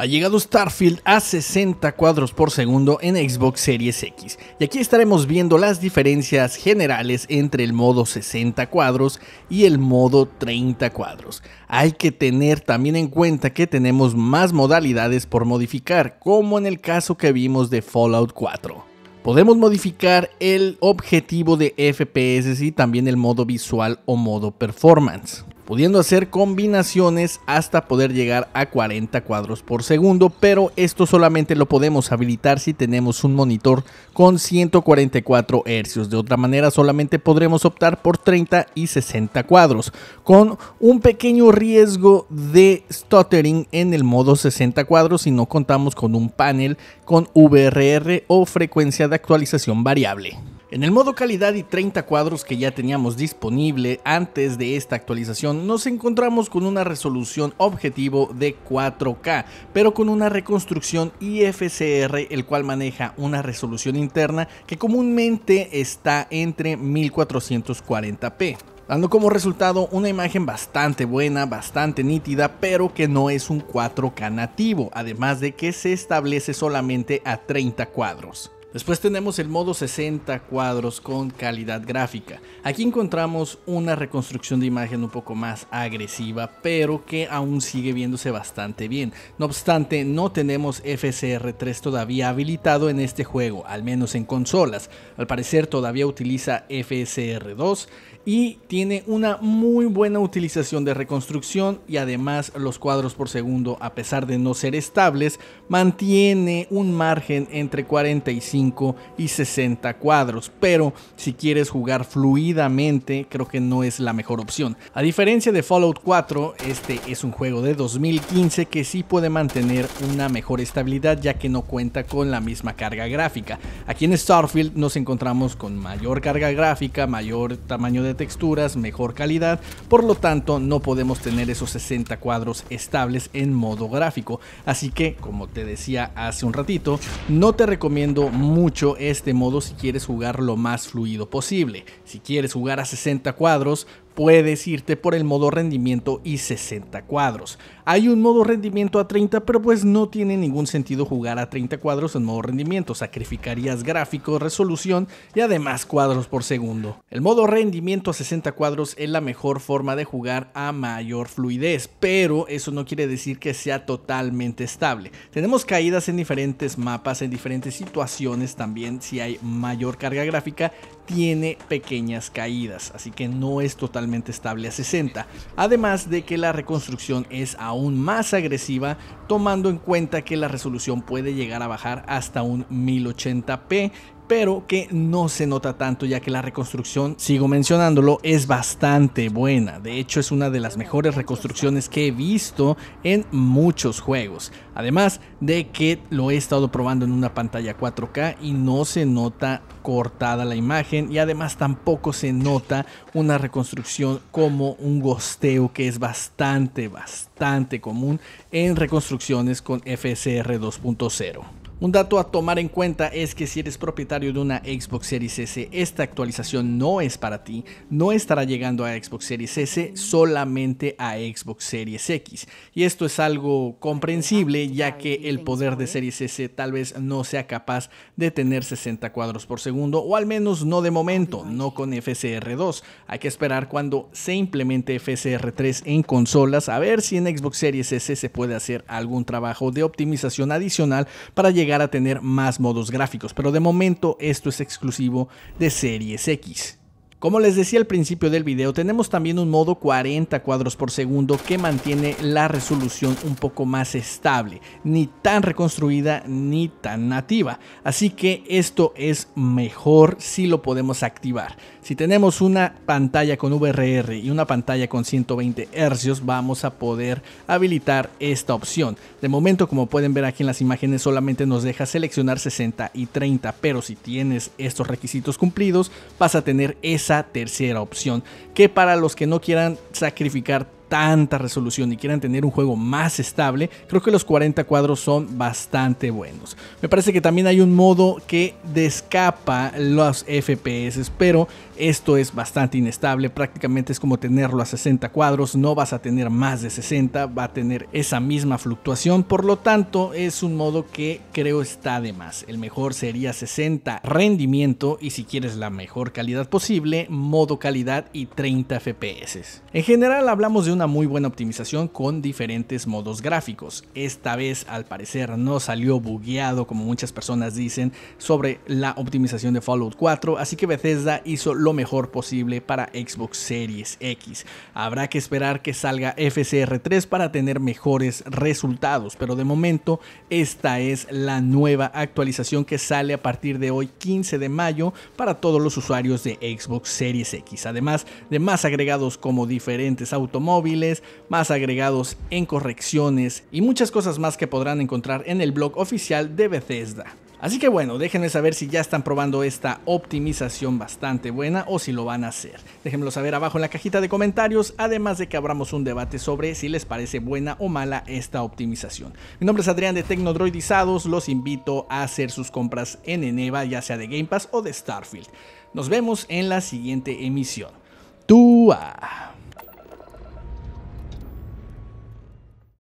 Ha llegado Starfield a 60 cuadros por segundo en Xbox Series X y aquí estaremos viendo las diferencias generales entre el modo 60 cuadros y el modo 30 cuadros. Hay que tener también en cuenta que tenemos más modalidades por modificar como en el caso que vimos de Fallout 4. Podemos modificar el objetivo de FPS y también el modo visual o modo performance pudiendo hacer combinaciones hasta poder llegar a 40 cuadros por segundo, pero esto solamente lo podemos habilitar si tenemos un monitor con 144 Hz. De otra manera solamente podremos optar por 30 y 60 cuadros, con un pequeño riesgo de stuttering en el modo 60 cuadros si no contamos con un panel con VRR o frecuencia de actualización variable. En el modo calidad y 30 cuadros que ya teníamos disponible antes de esta actualización, nos encontramos con una resolución objetivo de 4K, pero con una reconstrucción IFCR, el cual maneja una resolución interna que comúnmente está entre 1440p dando como resultado una imagen bastante buena, bastante nítida, pero que no es un 4K nativo, además de que se establece solamente a 30 cuadros. Después tenemos el modo 60 cuadros con calidad gráfica. Aquí encontramos una reconstrucción de imagen un poco más agresiva, pero que aún sigue viéndose bastante bien. No obstante, no tenemos FCR3 todavía habilitado en este juego, al menos en consolas. Al parecer todavía utiliza FSR2 y tiene una muy buena utilización de reconstrucción y además los cuadros por segundo, a pesar de no ser estables, mantiene un margen entre 45 y 60 cuadros, pero si quieres jugar fluidamente creo que no es la mejor opción. A diferencia de Fallout 4, este es un juego de 2015 que sí puede mantener una mejor estabilidad ya que no cuenta con la misma carga gráfica. Aquí en Starfield nos encontramos con mayor carga gráfica, mayor tamaño de texturas, mejor calidad, por lo tanto no podemos tener esos 60 cuadros estables en modo gráfico. Así que, como te decía hace un ratito, no te recomiendo mucho mucho este modo si quieres jugar lo más fluido posible. Si quieres jugar a 60 cuadros, puedes irte por el modo rendimiento y 60 cuadros. Hay un modo rendimiento a 30, pero pues no tiene ningún sentido jugar a 30 cuadros en modo rendimiento, sacrificarías gráfico, resolución y además cuadros por segundo. El modo rendimiento a 60 cuadros es la mejor forma de jugar a mayor fluidez, pero eso no quiere decir que sea totalmente estable. Tenemos caídas en diferentes mapas, en diferentes situaciones también si hay mayor carga gráfica tiene pequeñas caídas, así que no es totalmente estable a 60, además de que la reconstrucción es aún más agresiva tomando en cuenta que la resolución puede llegar a bajar hasta un 1080p pero que no se nota tanto ya que la reconstrucción, sigo mencionándolo, es bastante buena. De hecho es una de las mejores reconstrucciones que he visto en muchos juegos. Además de que lo he estado probando en una pantalla 4K y no se nota cortada la imagen y además tampoco se nota una reconstrucción como un gosteo que es bastante, bastante común en reconstrucciones con FSR 2.0. Un dato a tomar en cuenta es que si eres propietario de una Xbox Series S, esta actualización no es para ti, no estará llegando a Xbox Series S, solamente a Xbox Series X. Y esto es algo comprensible ya que el poder de ¿eh? Series S tal vez no sea capaz de tener 60 cuadros por segundo o al menos no de momento, no con FSR2. Hay que esperar cuando se implemente FCR 3 en consolas a ver si en Xbox Series S se puede hacer algún trabajo de optimización adicional para llegar a tener más modos gráficos, pero de momento esto es exclusivo de Series X. Como les decía al principio del video, tenemos también un modo 40 cuadros por segundo que mantiene la resolución un poco más estable, ni tan reconstruida ni tan nativa. Así que esto es mejor si lo podemos activar. Si tenemos una pantalla con VRR y una pantalla con 120 Hz, vamos a poder habilitar esta opción. De momento, como pueden ver aquí en las imágenes, solamente nos deja seleccionar 60 y 30, pero si tienes estos requisitos cumplidos, vas a tener esa tercera opción, que para los que no quieran sacrificar tanta resolución y quieran tener un juego más estable, creo que los 40 cuadros son bastante buenos. Me parece que también hay un modo que descapa los FPS, pero esto es bastante inestable, prácticamente es como tenerlo a 60 cuadros, no vas a tener más de 60, va a tener esa misma fluctuación, por lo tanto es un modo que creo está de más. El mejor sería 60 rendimiento y si quieres la mejor calidad posible, modo calidad y 30 FPS. En general hablamos de una muy buena optimización con diferentes modos gráficos. Esta vez al parecer no salió bugueado como muchas personas dicen sobre la optimización de Fallout 4, así que Bethesda hizo lo mejor posible para Xbox Series X. Habrá que esperar que salga FCR3 para tener mejores resultados, pero de momento esta es la nueva actualización que sale a partir de hoy 15 de mayo para todos los usuarios de Xbox Series X, además de más agregados como diferentes automóviles, más agregados en correcciones y muchas cosas más que podrán encontrar en el blog oficial de Bethesda. Así que bueno, déjenme saber si ya están probando esta optimización bastante buena o si lo van a hacer. Déjenmelo saber abajo en la cajita de comentarios, además de que abramos un debate sobre si les parece buena o mala esta optimización. Mi nombre es Adrián de Tecnodroidizados, los invito a hacer sus compras en Eneva, ya sea de Game Pass o de Starfield. Nos vemos en la siguiente emisión. Tua.